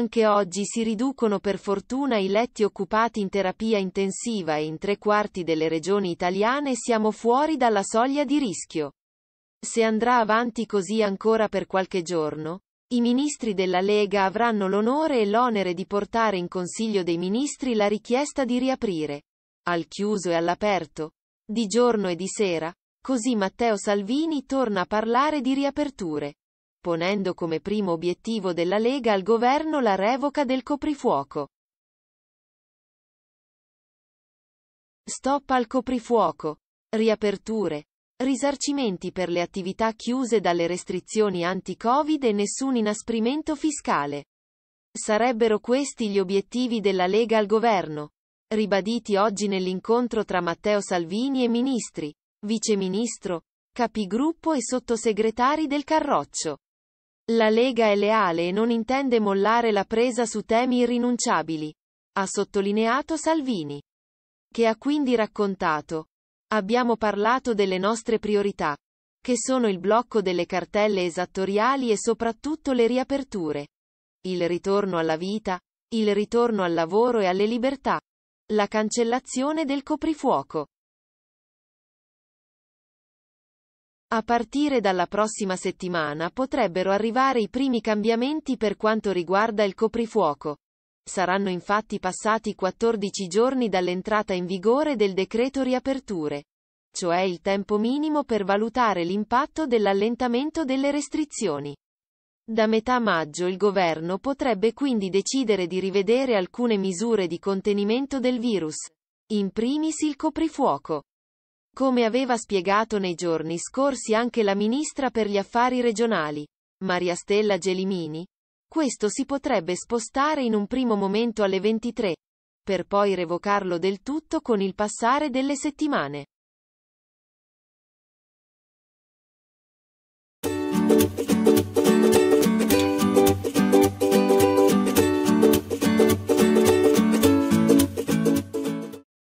Anche oggi si riducono per fortuna i letti occupati in terapia intensiva e in tre quarti delle regioni italiane siamo fuori dalla soglia di rischio. Se andrà avanti così ancora per qualche giorno, i ministri della Lega avranno l'onore e l'onere di portare in Consiglio dei Ministri la richiesta di riaprire, al chiuso e all'aperto, di giorno e di sera, così Matteo Salvini torna a parlare di riaperture ponendo come primo obiettivo della Lega al governo la revoca del coprifuoco. Stop al coprifuoco. Riaperture. Risarcimenti per le attività chiuse dalle restrizioni anti-Covid e nessun inasprimento fiscale. Sarebbero questi gli obiettivi della Lega al governo, ribaditi oggi nell'incontro tra Matteo Salvini e ministri, viceministro, capigruppo e sottosegretari del Carroccio. La Lega è leale e non intende mollare la presa su temi irrinunciabili, ha sottolineato Salvini, che ha quindi raccontato. Abbiamo parlato delle nostre priorità, che sono il blocco delle cartelle esattoriali e soprattutto le riaperture, il ritorno alla vita, il ritorno al lavoro e alle libertà, la cancellazione del coprifuoco. A partire dalla prossima settimana potrebbero arrivare i primi cambiamenti per quanto riguarda il coprifuoco. Saranno infatti passati 14 giorni dall'entrata in vigore del decreto riaperture, cioè il tempo minimo per valutare l'impatto dell'allentamento delle restrizioni. Da metà maggio il governo potrebbe quindi decidere di rivedere alcune misure di contenimento del virus, in primis il coprifuoco come aveva spiegato nei giorni scorsi anche la ministra per gli affari regionali, Maria Stella Gelimini, questo si potrebbe spostare in un primo momento alle 23, per poi revocarlo del tutto con il passare delle settimane.